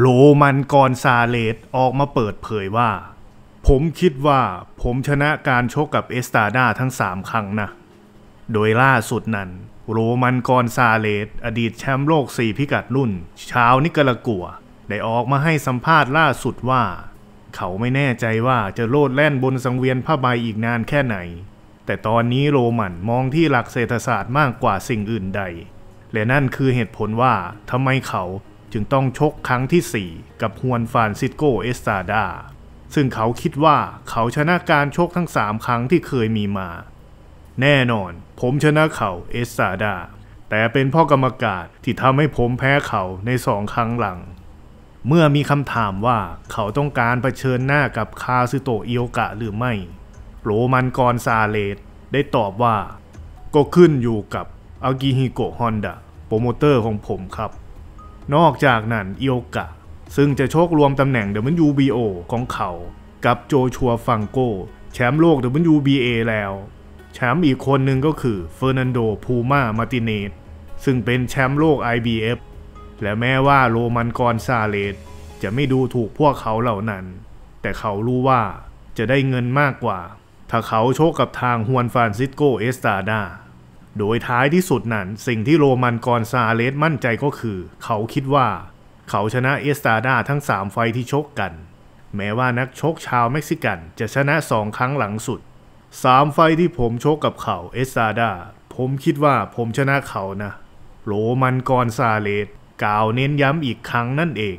โรมันกอนซาเลสออกมาเปิดเผยว่า ผมคิดว่าผมชนะการชกกับเอสตาดาทั้ง3ครั้งนะโดยล่าสุดนั้นโรมันกอนซาเลสอดีตแชมป์โลก 4 พิกัดรุ่น ชาวนิกรากัวได้ออกมาให้สัมภาษณ์ล่าสุดว่า เขาไม่แน่ใจว่าจะโลดแล่นบนสังเวียนผ้าใบอีกนานแค่ไหน แต่ตอนนี้โรมันมองที่หลักเศรษฐศาสตร์มากกว่าสิ่งอื่นใด และนั่นคือเหตุผลว่าทำไมเขาจึงต้องชกครั้งที่ 4 กับฮวนฟานซิสโกเอสซาดา ซึ่งเขาคิดว่าเขาชนะการชกทั้ง 3 ครั้งที่เคยมีมา แน่นอนผมชนะเขาเอสซาดา แต่เป็นพ่อกรรมการที่ทำให้ผมแพ้เขาในสองครั้งหลัง เมื่อมีคำถามว่าเขาต้องการรเผชิญหน้ากับคาซึโตอิโอกะหรือไม่โรมันกรซาเลส ได้ตอบว่าก็ขึ้นอยู่กับอากิฮิโกะฮอนดะโปรโมเตอร์ของผมครับนอกจากนั้นอิโอกะซึ่งจะโชครวมตำแหน่ง WBO ของเขากับโจชัวฟังโกแชมป์โลก WBA แล้ว แชมป์อีกคนหนึ่งก็คือเฟอร์นันโดพูมามาติเนตซึ่งเป็นแชมป์โลก IBF และแม้ว่าโรมันกอนซาเลสจะไม่ดูถูกพวกเขาเหล่านั้น แต่เขารู้ว่าจะได้เงินมากกว่า ถ้าเขาโชคกับทางฮวนฟานซิสโกเอสตาดาโดยท้ายที่สุดนั้นสิ่งที่โรมันกอนซาเลสมั่นใจก็คือ เขาคิดว่าเขาชนะเอสตาดาทั้ง3 ไฟที่ชกกัน แม้ว่านักชกชาวเม็กซิกันจะชนะสองครั้งหลังสุด3ไฟที่ผมชกกับเขาเอสตาดาผมคิดว่าผมชนะเขานะ โรมันกอนซาเลสกล่าวเน้นย้ำอีกครั้งนั่นเอง